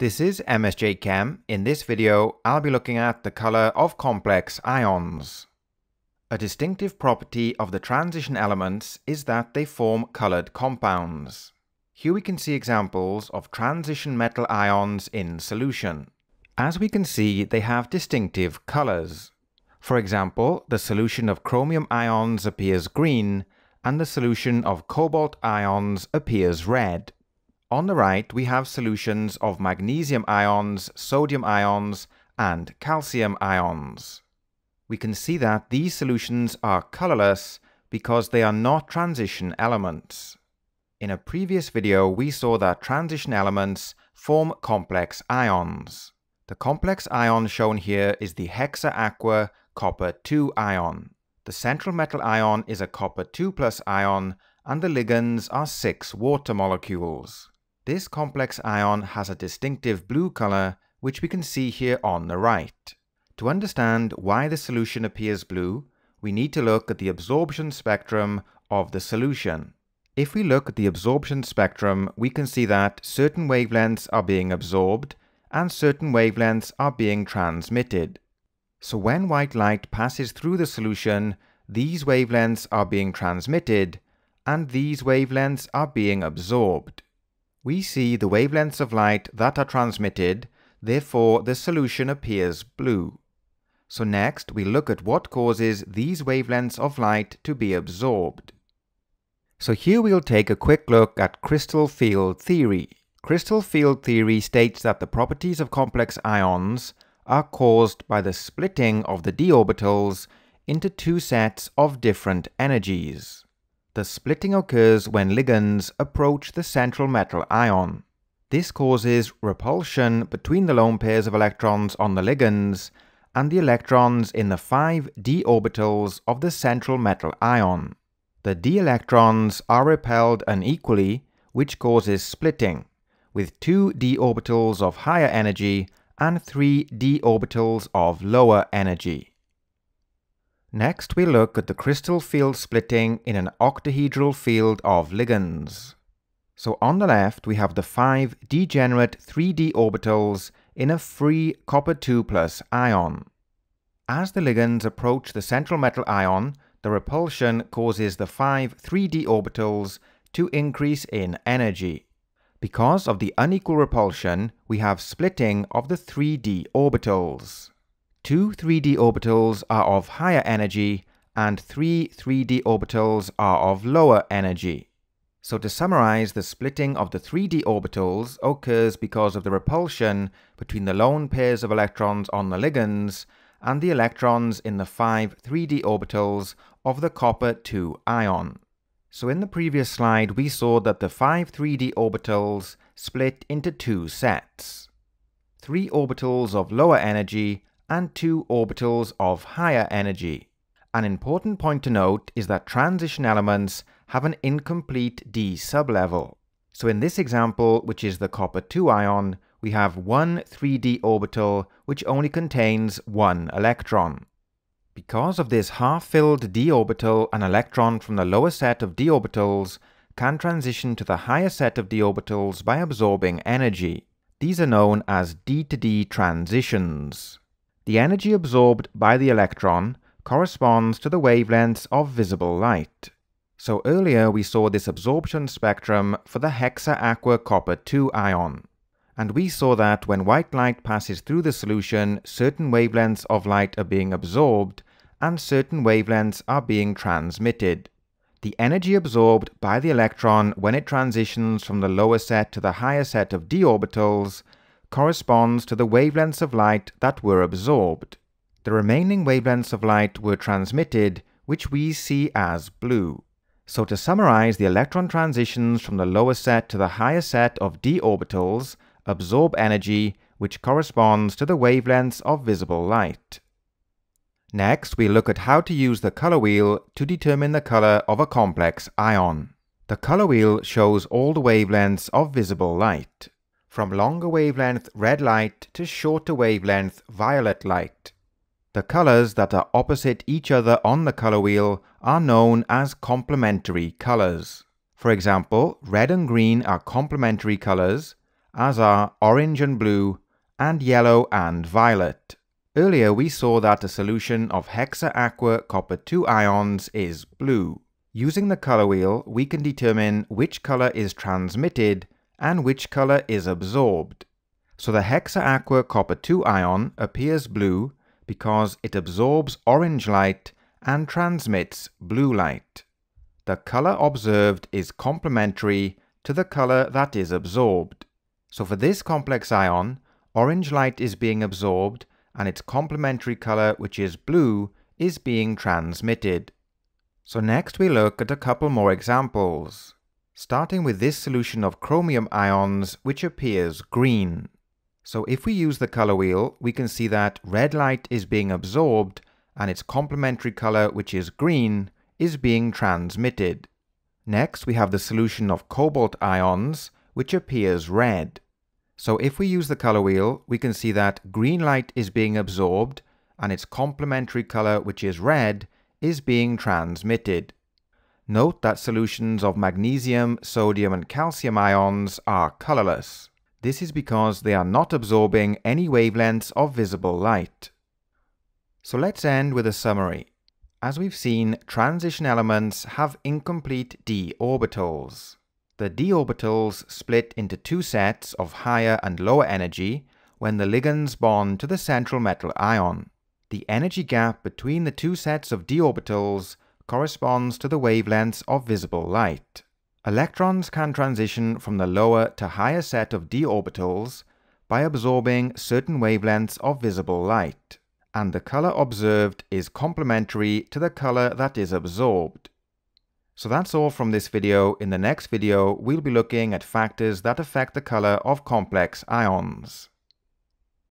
This is MSJ Chem. In this video, I'll be looking at the color of complex ions. A distinctive property of the transition elements is that they form colored compounds. Here we can see examples of transition metal ions in solution. As we can see, they have distinctive colors. For example, the solution of chromium ions appears green, and the solution of cobalt ions appears red. On the right, we have solutions of magnesium ions, sodium ions, and calcium ions. We can see that these solutions are colorless because they are not transition elements. In a previous video, we saw that transition elements form complex ions. The complex ion shown here is the hexa aqua copper 2 ion. The central metal ion is a copper 2 plus ion, and the ligands are six water molecules. This complex ion has a distinctive blue color, which we can see here on the right. To understand why the solution appears blue, we need to look at the absorption spectrum of the solution. If we look at the absorption spectrum, we can see that certain wavelengths are being absorbed and certain wavelengths are being transmitted. So when white light passes through the solution, these wavelengths are being transmitted and these wavelengths are being absorbed. We see the wavelengths of light that are transmitted, therefore the solution appears blue. So next we look at what causes these wavelengths of light to be absorbed. So here we'll take a quick look at crystal field theory. Crystal field theory states that the properties of complex ions are caused by the splitting of the d orbitals into two sets of different energies. The splitting occurs when ligands approach the central metal ion. This causes repulsion between the lone pairs of electrons on the ligands and the electrons in the five d orbitals of the central metal ion. The d electrons are repelled unequally, which causes splitting, with two d orbitals of higher energy and three d orbitals of lower energy. Next, we look at the crystal field splitting in an octahedral field of ligands. So on the left, we have the five degenerate 3d orbitals in a free copper-2 plus ion. As the ligands approach the central metal ion, the repulsion causes the five 3d orbitals to increase in energy. Because of the unequal repulsion, we have splitting of the 3d orbitals. Two 3d orbitals are of higher energy and three 3d orbitals are of lower energy. So to summarize, the splitting of the 3d orbitals occurs because of the repulsion between the lone pairs of electrons on the ligands and the electrons in the five 3d orbitals of the copper-2 ion. So in the previous slide we saw that the five 3d orbitals split into two sets. Three orbitals of lower energy and two orbitals of higher energy. An important point to note is that transition elements have an incomplete d sublevel. So in this example, which is the copper-2 ion, we have one 3d orbital which only contains one electron. Because of this half-filled d orbital, an electron from the lower set of d orbitals can transition to the higher set of d orbitals by absorbing energy. These are known as d to d transitions the energy absorbed by the electron corresponds to the wavelengths of visible light. So earlier we saw this absorption spectrum for the hexa aqua copper 2 ion. And we saw that when white light passes through the solution, certain wavelengths of light are being absorbed and certain wavelengths are being transmitted. The energy absorbed by the electron when it transitions from the lower set to the higher set of d orbitals corresponds to the wavelengths of light that were absorbed. The remaining wavelengths of light were transmitted, which we see as blue. So to summarize, the electron transitions from the lower set to the higher set of d orbitals absorb energy, which corresponds to the wavelengths of visible light. Next, we look at how to use the color wheel to determine the color of a complex ion. The color wheel shows all the wavelengths of visible light from longer wavelength red light to shorter wavelength violet light. The colors that are opposite each other on the color wheel are known as complementary colors. For example, red and green are complementary colors, as are orange and blue, and yellow and violet. Earlier we saw that a solution of hexa-aqua copper-2 ions is blue. Using the color wheel, we can determine which color is transmitted and which color is absorbed. So the hexa aqua copper 2 ion appears blue because it absorbs orange light and transmits blue light. The color observed is complementary to the color that is absorbed. So for this complex ion, orange light is being absorbed and its complementary color, which is blue, is being transmitted. So next we look at a couple more examples starting with this solution of chromium ions which appears green. So if we use the color wheel, we can see that red light is being absorbed and its complementary color, which is green, is being transmitted. Next, we have the solution of cobalt ions, which appears red. So if we use the color wheel, we can see that green light is being absorbed and its complementary color, which is red, is being transmitted. Note that solutions of magnesium, sodium and calcium ions are colorless. This is because they are not absorbing any wavelengths of visible light. So let's end with a summary. As we've seen, transition elements have incomplete d orbitals. The d orbitals split into two sets of higher and lower energy when the ligands bond to the central metal ion. The energy gap between the two sets of d orbitals corresponds to the wavelengths of visible light. Electrons can transition from the lower to higher set of d orbitals by absorbing certain wavelengths of visible light, and the color observed is complementary to the color that is absorbed. So that's all from this video. In the next video, we'll be looking at factors that affect the color of complex ions.